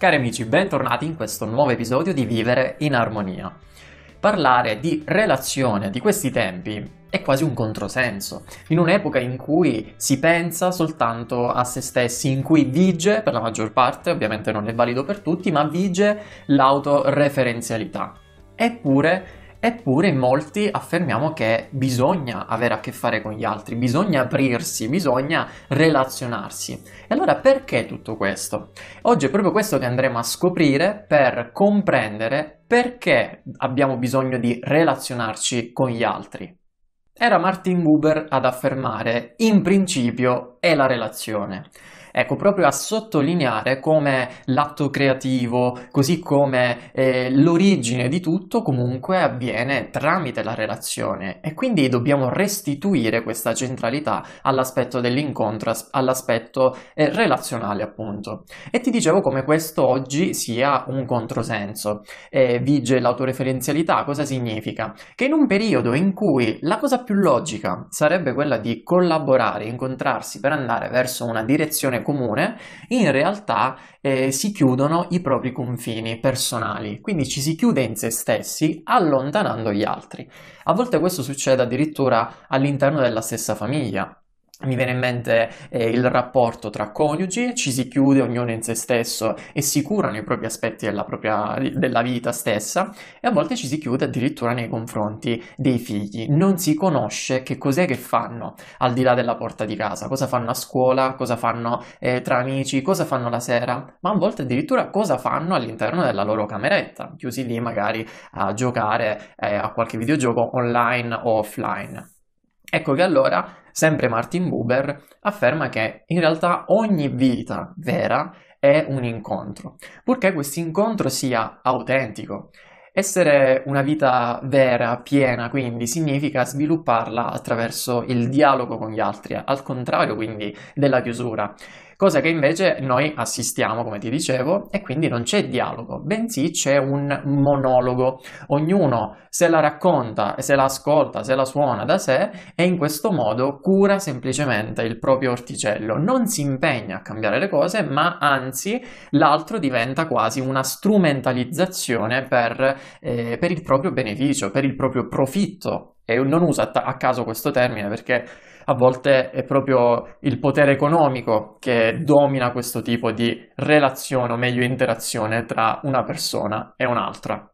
Cari amici, bentornati in questo nuovo episodio di Vivere in Armonia. Parlare di relazione di questi tempi è quasi un controsenso, in un'epoca in cui si pensa soltanto a se stessi, in cui vige, per la maggior parte, ovviamente non è valido per tutti, ma vige l'autoreferenzialità. Eppure Eppure molti affermiamo che bisogna avere a che fare con gli altri, bisogna aprirsi, bisogna relazionarsi. E allora perché tutto questo? Oggi è proprio questo che andremo a scoprire per comprendere perché abbiamo bisogno di relazionarci con gli altri. Era Martin Buber ad affermare, in principio è la relazione. Ecco, proprio a sottolineare come l'atto creativo, così come eh, l'origine di tutto comunque avviene tramite la relazione e quindi dobbiamo restituire questa centralità all'aspetto dell'incontro, all'aspetto eh, relazionale appunto. E ti dicevo come questo oggi sia un controsenso. Eh, vige l'autoreferenzialità, cosa significa? Che in un periodo in cui la cosa più logica sarebbe quella di collaborare, incontrarsi per andare verso una direzione comune, in realtà eh, si chiudono i propri confini personali, quindi ci si chiude in se stessi allontanando gli altri. A volte questo succede addirittura all'interno della stessa famiglia. Mi viene in mente eh, il rapporto tra coniugi, ci si chiude ognuno in se stesso e si curano i propri aspetti della, propria, della vita stessa e a volte ci si chiude addirittura nei confronti dei figli. Non si conosce che cos'è che fanno al di là della porta di casa, cosa fanno a scuola, cosa fanno eh, tra amici, cosa fanno la sera, ma a volte addirittura cosa fanno all'interno della loro cameretta, chiusi lì magari a giocare eh, a qualche videogioco online o offline. Ecco che allora, sempre Martin Buber afferma che in realtà ogni vita vera è un incontro, purché questo incontro sia autentico. Essere una vita vera, piena, quindi significa svilupparla attraverso il dialogo con gli altri, al contrario quindi della chiusura cosa che invece noi assistiamo, come ti dicevo, e quindi non c'è dialogo, bensì c'è un monologo. Ognuno se la racconta se la ascolta, se la suona da sé e in questo modo cura semplicemente il proprio orticello, non si impegna a cambiare le cose, ma anzi l'altro diventa quasi una strumentalizzazione per, eh, per il proprio beneficio, per il proprio profitto e non uso a caso questo termine perché a volte è proprio il potere economico che domina questo tipo di relazione, o meglio interazione, tra una persona e un'altra.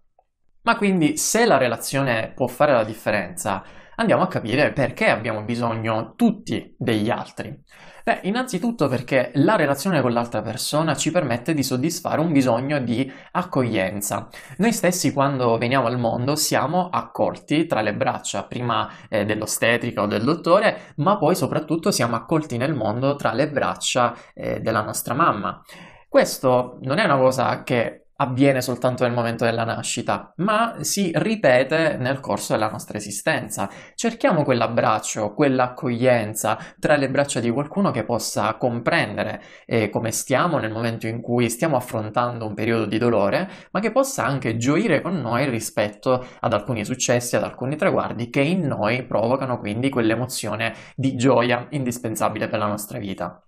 Ma quindi se la relazione può fare la differenza, andiamo a capire perché abbiamo bisogno tutti degli altri. Beh, innanzitutto perché la relazione con l'altra persona ci permette di soddisfare un bisogno di accoglienza. Noi stessi quando veniamo al mondo siamo accolti tra le braccia, prima eh, dell'ostetrica o del dottore, ma poi soprattutto siamo accolti nel mondo tra le braccia eh, della nostra mamma. Questo non è una cosa che avviene soltanto nel momento della nascita, ma si ripete nel corso della nostra esistenza. Cerchiamo quell'abbraccio, quell'accoglienza tra le braccia di qualcuno che possa comprendere eh, come stiamo nel momento in cui stiamo affrontando un periodo di dolore, ma che possa anche gioire con noi rispetto ad alcuni successi, ad alcuni traguardi che in noi provocano quindi quell'emozione di gioia indispensabile per la nostra vita.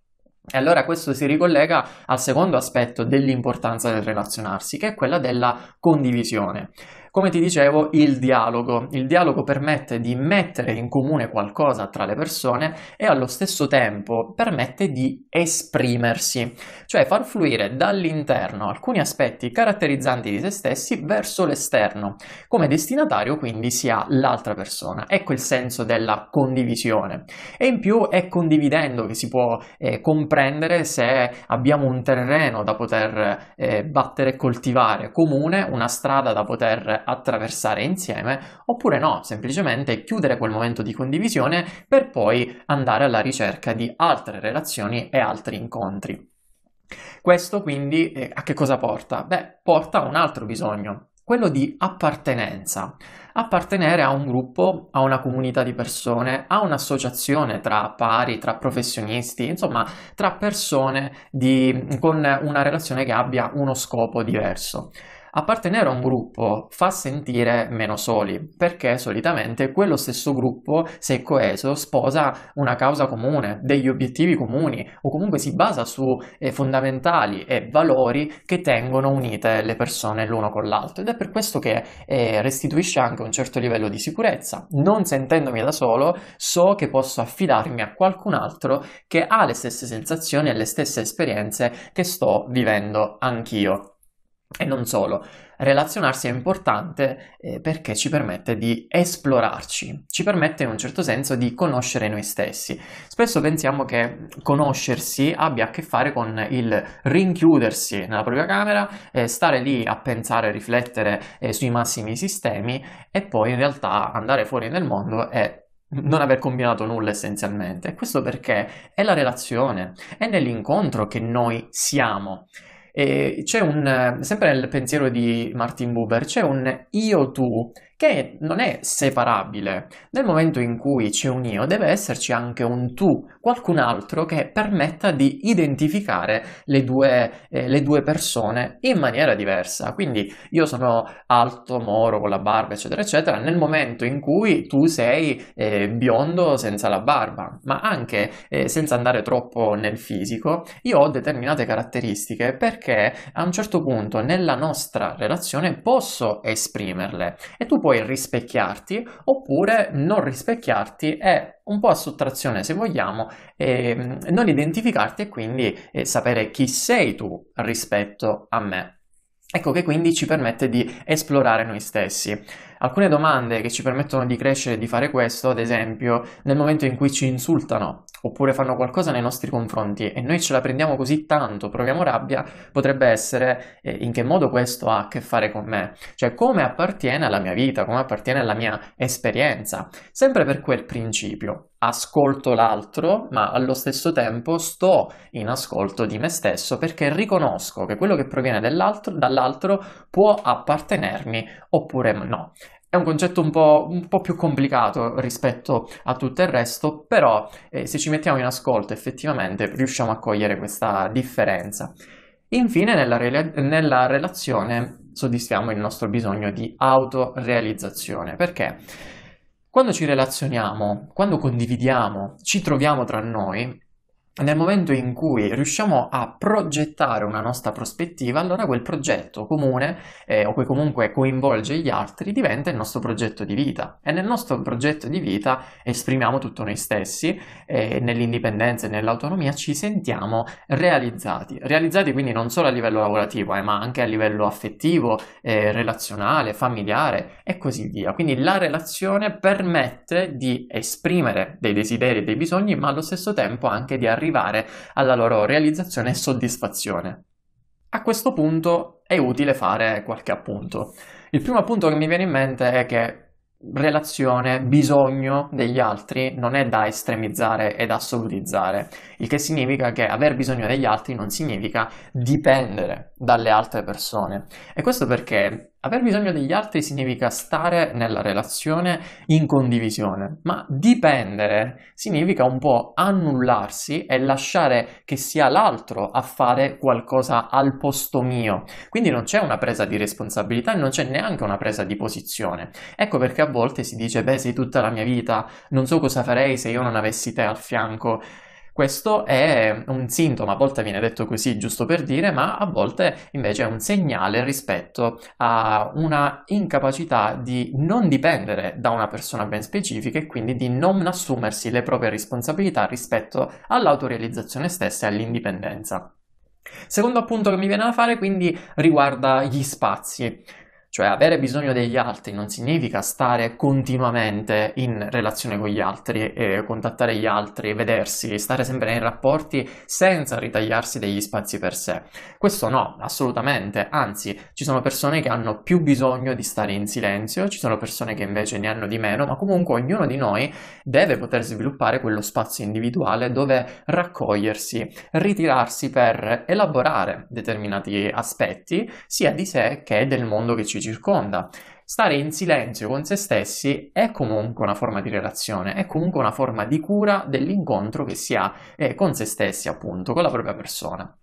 E allora questo si ricollega al secondo aspetto dell'importanza del relazionarsi, che è quella della condivisione. Come ti dicevo, il dialogo. Il dialogo permette di mettere in comune qualcosa tra le persone e allo stesso tempo permette di esprimersi, cioè far fluire dall'interno alcuni aspetti caratterizzanti di se stessi verso l'esterno. Come destinatario quindi si ha l'altra persona. Ecco il senso della condivisione. E in più è condividendo che si può eh, comprendere se abbiamo un terreno da poter eh, battere e coltivare comune, una strada da poter attraversare insieme, oppure no, semplicemente chiudere quel momento di condivisione per poi andare alla ricerca di altre relazioni e altri incontri. Questo quindi eh, a che cosa porta? Beh, porta a un altro bisogno, quello di appartenenza. Appartenere a un gruppo, a una comunità di persone, a un'associazione tra pari, tra professionisti, insomma, tra persone di, con una relazione che abbia uno scopo diverso. Appartenere a un gruppo fa sentire meno soli, perché solitamente quello stesso gruppo, se coeso, sposa una causa comune, degli obiettivi comuni o comunque si basa su eh, fondamentali e valori che tengono unite le persone l'uno con l'altro ed è per questo che eh, restituisce anche un certo livello di sicurezza. Non sentendomi da solo, so che posso affidarmi a qualcun altro che ha le stesse sensazioni e le stesse esperienze che sto vivendo anch'io. E non solo, relazionarsi è importante eh, perché ci permette di esplorarci, ci permette in un certo senso di conoscere noi stessi. Spesso pensiamo che conoscersi abbia a che fare con il rinchiudersi nella propria camera, eh, stare lì a pensare, e riflettere eh, sui massimi sistemi e poi in realtà andare fuori nel mondo e non aver combinato nulla essenzialmente. Questo perché è la relazione, è nell'incontro che noi siamo. E c'è un, eh, sempre nel pensiero di Martin Buber, c'è un io tu che non è separabile. Nel momento in cui c'è un io deve esserci anche un tu, qualcun altro che permetta di identificare le due, eh, le due persone in maniera diversa. Quindi io sono alto, moro, con la barba, eccetera, eccetera, nel momento in cui tu sei eh, biondo senza la barba, ma anche eh, senza andare troppo nel fisico, io ho determinate caratteristiche perché a un certo punto nella nostra relazione posso esprimerle e tu puoi puoi rispecchiarti oppure non rispecchiarti è un po' a sottrazione se vogliamo, eh, non identificarti e quindi eh, sapere chi sei tu rispetto a me. Ecco che quindi ci permette di esplorare noi stessi. Alcune domande che ci permettono di crescere e di fare questo, ad esempio, nel momento in cui ci insultano oppure fanno qualcosa nei nostri confronti e noi ce la prendiamo così tanto, proviamo rabbia, potrebbe essere eh, in che modo questo ha a che fare con me, cioè come appartiene alla mia vita, come appartiene alla mia esperienza, sempre per quel principio. Ascolto l'altro, ma allo stesso tempo sto in ascolto di me stesso perché riconosco che quello che proviene dall'altro può appartenermi oppure no. È un concetto un po', un po', più complicato rispetto a tutto il resto, però eh, se ci mettiamo in ascolto effettivamente riusciamo a cogliere questa differenza. Infine nella, re- nella relazione soddisfiamo il nostro bisogno di autorealizzazione, perché quando ci relazioniamo, quando condividiamo, ci troviamo tra noi, nel momento in cui riusciamo a progettare una nostra prospettiva, allora quel progetto comune eh, o che comunque coinvolge gli altri diventa il nostro progetto di vita e nel nostro progetto di vita esprimiamo tutto noi stessi e eh, nell'indipendenza e nell'autonomia ci sentiamo realizzati, realizzati quindi non solo a livello lavorativo eh, ma anche a livello affettivo, eh, relazionale, familiare e così via. Quindi la relazione permette di esprimere dei desideri e dei bisogni ma allo stesso tempo anche di arrivare arrivare alla loro realizzazione e soddisfazione. A questo punto è utile fare qualche appunto. Il primo appunto che mi viene in mente è che relazione, bisogno degli altri non è da estremizzare ed assolutizzare, il che significa che aver bisogno degli altri non significa dipendere dalle altre persone. E questo perché Aver bisogno degli altri significa stare nella relazione in condivisione, ma dipendere significa un po' annullarsi e lasciare che sia l'altro a fare qualcosa al posto mio. Quindi non c'è una presa di responsabilità e non c'è neanche una presa di posizione. Ecco perché a volte si dice, beh, sei tutta la mia vita, non so cosa farei se io non avessi te al fianco. Questo è un sintomo, a volte viene detto così giusto per dire, ma a volte invece è un segnale rispetto a una incapacità di non dipendere da una persona ben specifica e quindi di non assumersi le proprie responsabilità rispetto all'autorealizzazione stessa e all'indipendenza. Secondo appunto che mi viene da fare quindi riguarda gli spazi. Cioè avere bisogno degli altri non significa stare continuamente in relazione con gli altri, eh, contattare gli altri, vedersi, stare sempre nei rapporti senza ritagliarsi degli spazi per sé. Questo no, assolutamente. Anzi, ci sono persone che hanno più bisogno di stare in silenzio, ci sono persone che invece ne hanno di meno, ma comunque ognuno di noi deve poter sviluppare quello spazio individuale dove raccogliersi, ritirarsi per elaborare determinati aspetti sia di sé che del mondo che ci ci circonda. Stare in silenzio con se stessi è comunque una forma di relazione, è comunque una forma di cura dell'incontro che si ha eh, con se stessi, appunto, con la propria persona.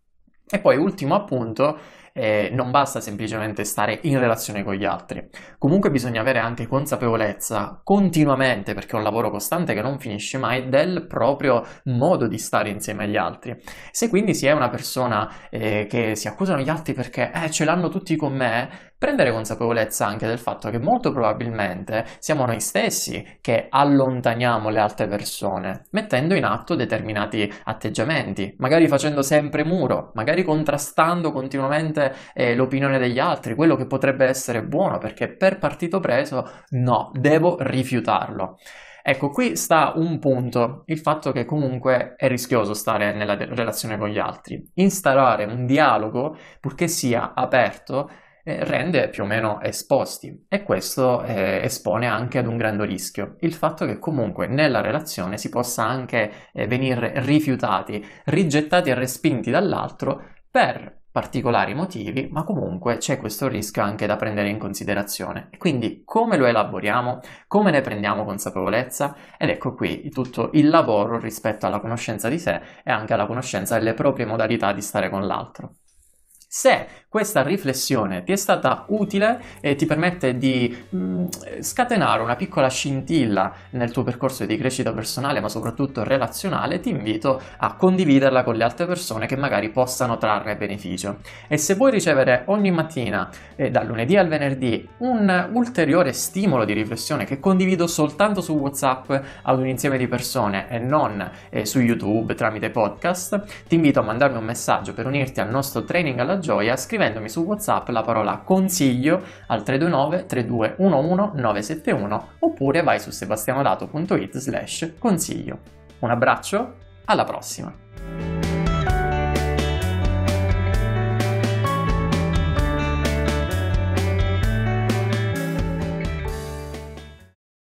E poi, ultimo appunto, eh, non basta semplicemente stare in relazione con gli altri. Comunque bisogna avere anche consapevolezza continuamente, perché è un lavoro costante che non finisce mai, del proprio modo di stare insieme agli altri. Se quindi si è una persona eh, che si accusano gli altri perché eh, ce l'hanno tutti con me, prendere consapevolezza anche del fatto che molto probabilmente siamo noi stessi che allontaniamo le altre persone, mettendo in atto determinati atteggiamenti, magari facendo sempre muro, magari contrastando continuamente eh, eh, l'opinione degli altri, quello che potrebbe essere buono, perché per partito preso no, devo rifiutarlo. Ecco, qui sta un punto, il fatto che comunque è rischioso stare nella de- relazione con gli altri. Installare un dialogo, purché sia aperto, eh, rende più o meno esposti e questo eh, espone anche ad un grande rischio, il fatto che comunque nella relazione si possa anche eh, venire rifiutati, rigettati e respinti dall'altro per particolari motivi, ma comunque c'è questo rischio anche da prendere in considerazione. Quindi come lo elaboriamo, come ne prendiamo consapevolezza ed ecco qui tutto il lavoro rispetto alla conoscenza di sé e anche alla conoscenza delle proprie modalità di stare con l'altro. Se questa riflessione ti è stata utile e ti permette di mh, mm, scatenare una piccola scintilla nel tuo percorso di crescita personale, ma soprattutto relazionale, ti invito a condividerla con le altre persone che magari possano trarre beneficio. E se vuoi ricevere ogni mattina, eh, dal lunedì al venerdì, un ulteriore stimolo di riflessione che condivido soltanto su WhatsApp ad un insieme di persone e non eh, su YouTube tramite podcast, ti invito a mandarmi un messaggio per unirti al nostro training alla gioia scrivendomi su WhatsApp la parola consiglio al 329 3211 971 oppure vai su sebastianodato.it slash consiglio. Un abbraccio, alla prossima!